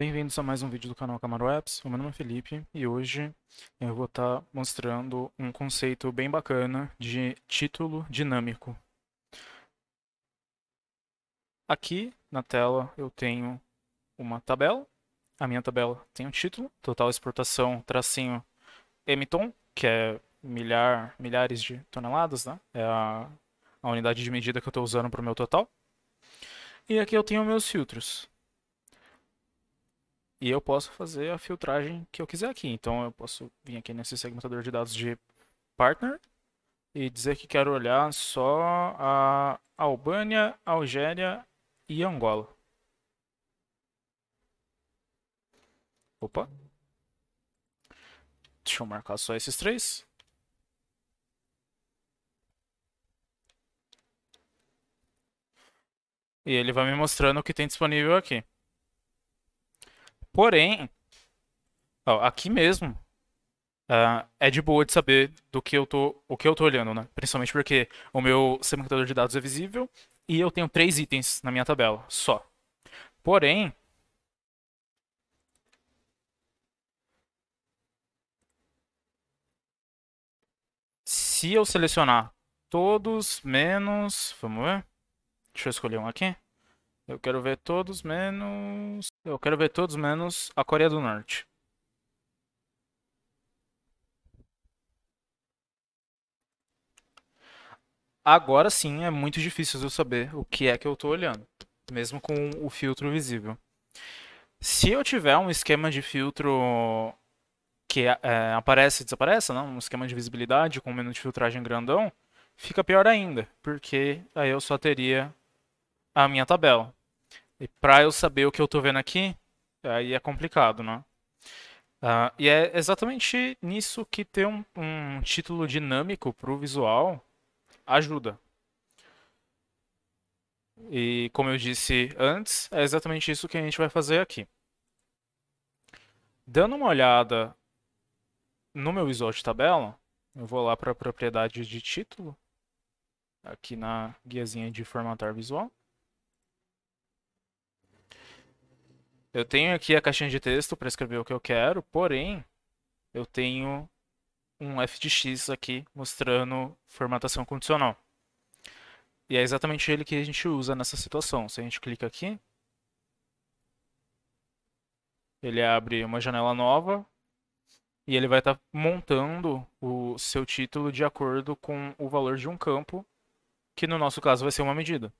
Bem-vindos a mais um vídeo do canal Camaro Apps, o meu nome é Felipe e hoje eu vou estar tá mostrando um conceito bem bacana de título dinâmico. Aqui na tela eu tenho uma tabela, a minha tabela tem um título, total exportação tracinho mton, que é milhar, milhares de toneladas, né? é a, a unidade de medida que eu estou usando para o meu total. E aqui eu tenho meus filtros. E eu posso fazer a filtragem que eu quiser aqui. Então eu posso vir aqui nesse segmentador de dados de partner e dizer que quero olhar só a Albânia, Algéria e Angola. Opa. Deixa eu marcar só esses três. E ele vai me mostrando o que tem disponível aqui. Porém, ó, aqui mesmo, uh, é de boa de saber do que eu tô, o que eu tô olhando, né? Principalmente porque o meu semicondutor de dados é visível e eu tenho três itens na minha tabela, só. Porém, se eu selecionar todos menos. Vamos ver. Deixa eu escolher um aqui. Eu quero ver todos menos eu quero ver todos menos a Coreia do Norte. Agora sim é muito difícil eu saber o que é que eu estou olhando, mesmo com o filtro visível. Se eu tiver um esquema de filtro que é, é aparece e desaparece, não, um esquema de visibilidade com um menu de filtragem grandão, fica pior ainda, porque aí eu só teria a minha tabela. E para eu saber o que eu estou vendo aqui, aí é complicado, né? Uh, e é exatamente nisso que ter um, um título dinâmico para o visual ajuda. E como eu disse antes, é exatamente isso que a gente vai fazer aqui. Dando uma olhada no meu visual de tabela, eu vou lá para propriedades de título, aqui na guiazinha de formatar visual. Eu tenho aqui a caixinha de texto para escrever o que eu quero, porém, eu tenho um FTX aqui mostrando formatação condicional. E é exatamente ele que a gente usa nessa situação. Se a gente clica aqui, ele abre uma janela nova e ele vai estar tá montando o seu título de acordo com o valor de um campo, que no nosso caso vai ser uma medida.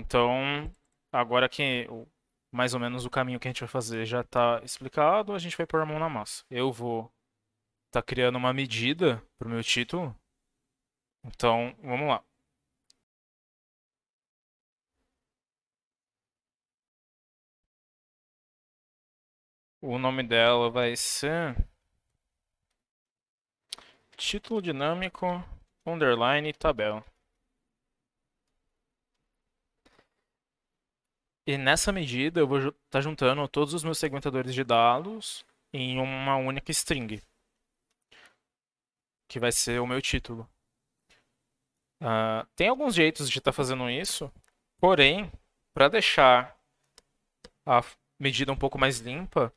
Então, agora que mais ou menos o caminho que a gente vai fazer já está explicado, a gente vai pôr a mão na massa. Eu vou estar tá criando uma medida para o meu título. Então, vamos lá. O nome dela vai ser título dinâmico underline tabela. E nessa medida eu vou estar tá juntando todos os meus segmentadores de dados em uma única string. Que vai ser o meu título. Uh, tem alguns jeitos de estar tá fazendo isso, porém, para deixar a medida um pouco mais limpa,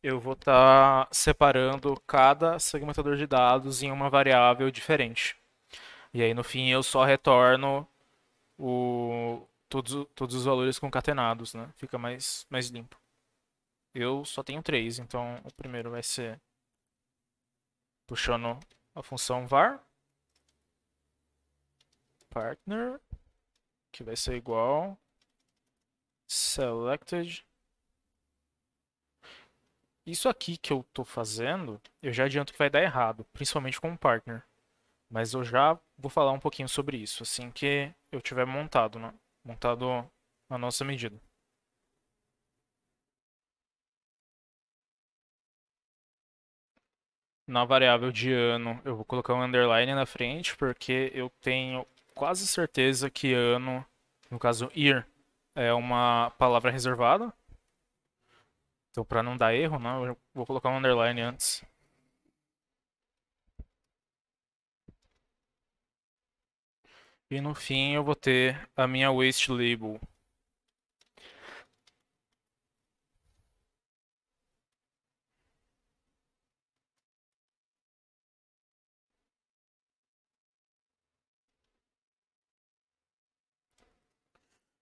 eu vou estar tá separando cada segmentador de dados em uma variável diferente. E aí no fim eu só retorno o, todos, todos os valores concatenados, né? Fica mais, mais limpo. Eu só tenho três, então o primeiro vai ser puxando a função var partner que vai ser igual selected isso aqui que eu estou fazendo, eu já adianto que vai dar errado, principalmente com o partner. Mas eu já vou falar um pouquinho sobre isso assim que eu tiver montado, né? montado à nossa medida. Na variável de ano, eu vou colocar um underline na frente, porque eu tenho quase certeza que ano, no caso year, é uma palavra reservada. Então, para não dar erro, né, eu vou colocar um underline antes. E no fim eu vou ter a minha waste label.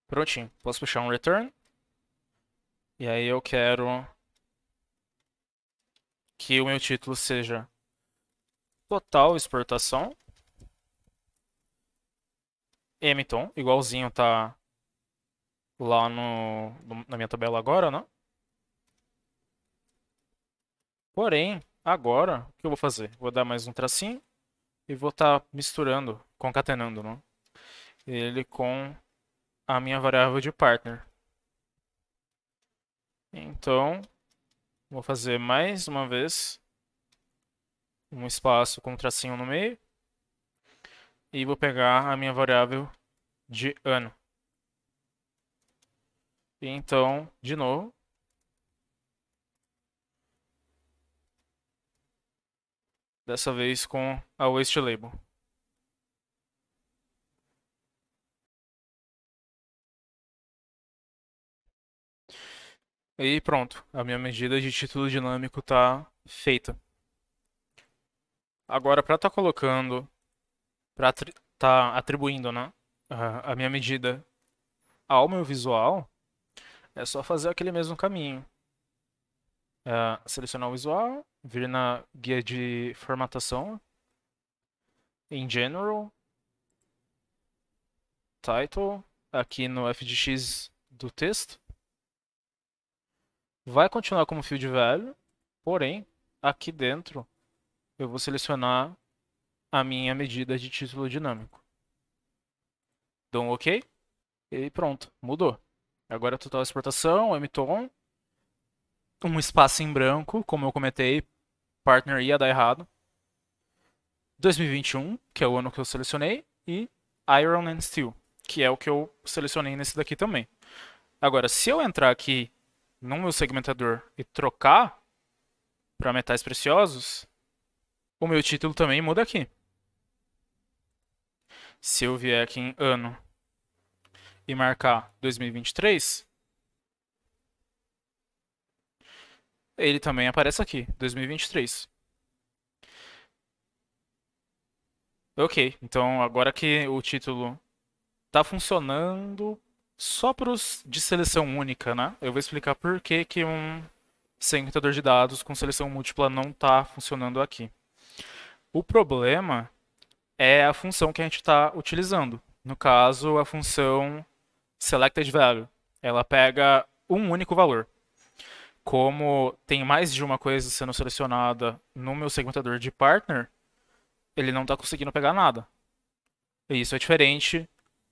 Prontinho, posso puxar um return. E aí eu quero que o meu título seja total exportação. Emiton, igualzinho tá lá no, na minha tabela agora, né? Porém, agora, o que eu vou fazer? Vou dar mais um tracinho e vou estar tá misturando, concatenando, né? Ele com a minha variável de partner. Então, vou fazer mais uma vez um espaço com um tracinho no meio e vou pegar a minha variável de ano. Então, de novo. Dessa vez com a waste label. E pronto, a minha medida de título dinâmico está feita. Agora, para estar tá colocando para atri tá atribuindo, né, a minha medida ao meu visual, é só fazer aquele mesmo caminho. É, selecionar o visual, vir na guia de formatação, em General, Title, aqui no fdx do texto. Vai continuar como field value, porém, aqui dentro eu vou selecionar a minha medida de título dinâmico. Dou um OK e pronto, mudou. Agora é total exportação, mton, um espaço em branco, como eu comentei, partner ia dar errado. 2021, que é o ano que eu selecionei, e Iron and Steel, que é o que eu selecionei nesse daqui também. Agora, se eu entrar aqui no meu segmentador e trocar para metais preciosos, o meu título também muda aqui se eu vier aqui em ano e marcar 2023, ele também aparece aqui, 2023. Ok, então agora que o título está funcionando só para os de seleção única, né? Eu vou explicar por que, que um sem de dados com seleção múltipla não está funcionando aqui. O problema é a função que a gente está utilizando. No caso, a função selected value. Ela pega um único valor. Como tem mais de uma coisa sendo selecionada no meu segmentador de partner, ele não está conseguindo pegar nada. E isso é diferente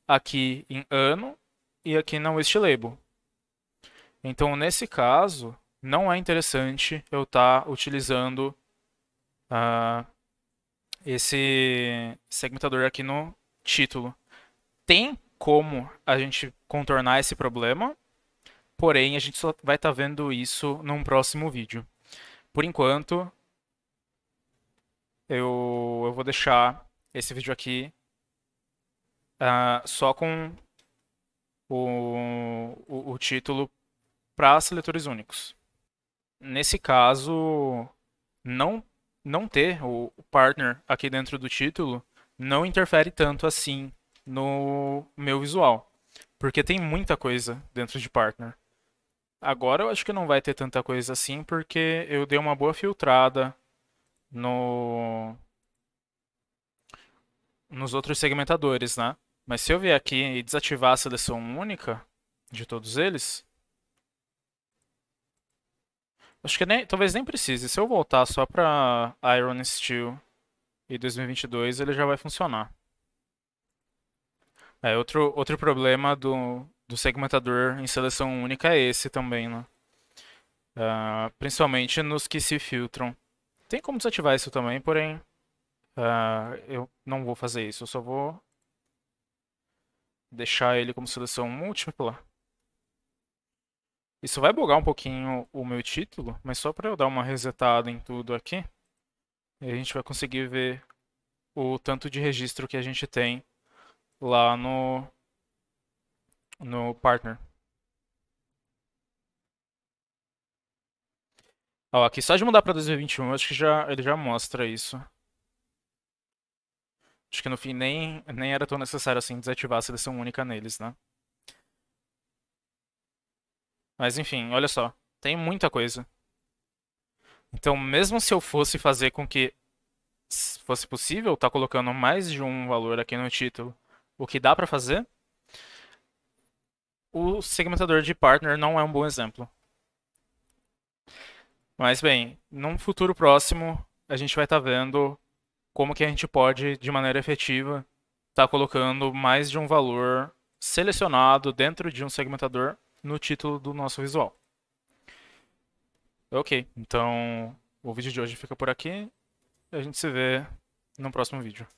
aqui em ano e aqui na list label. Então, nesse caso, não é interessante eu estar tá utilizando uh, esse segmentador aqui no título. Tem como a gente contornar esse problema, porém a gente só vai estar tá vendo isso num próximo vídeo. Por enquanto, eu, eu vou deixar esse vídeo aqui uh, só com o, o, o título para seletores únicos. Nesse caso, não não ter o partner aqui dentro do título não interfere tanto assim no meu visual. Porque tem muita coisa dentro de partner. Agora eu acho que não vai ter tanta coisa assim, porque eu dei uma boa filtrada no nos outros segmentadores, né? Mas se eu vier aqui e desativar a seleção única de todos eles, Acho que nem, talvez nem precise. Se eu voltar só pra Iron Steel e 2022, ele já vai funcionar. É, outro, outro problema do, do segmentador em seleção única é esse também, né? Uh, principalmente nos que se filtram. Tem como desativar isso também, porém uh, eu não vou fazer isso. Eu só vou deixar ele como seleção múltipla. Isso vai bugar um pouquinho o meu título, mas só para eu dar uma resetada em tudo aqui, a gente vai conseguir ver o tanto de registro que a gente tem lá no, no partner. Ó, aqui só de mudar para 2021, acho que já, ele já mostra isso. Acho que no fim nem, nem era tão necessário assim desativar a seleção única neles, né? Mas enfim, olha só. Tem muita coisa. Então, mesmo se eu fosse fazer com que fosse possível estar tá colocando mais de um valor aqui no título, o que dá para fazer, o segmentador de partner não é um bom exemplo. Mas bem, num futuro próximo, a gente vai estar tá vendo como que a gente pode, de maneira efetiva, estar tá colocando mais de um valor selecionado dentro de um segmentador no título do nosso visual. Ok, então o vídeo de hoje fica por aqui. A gente se vê no próximo vídeo.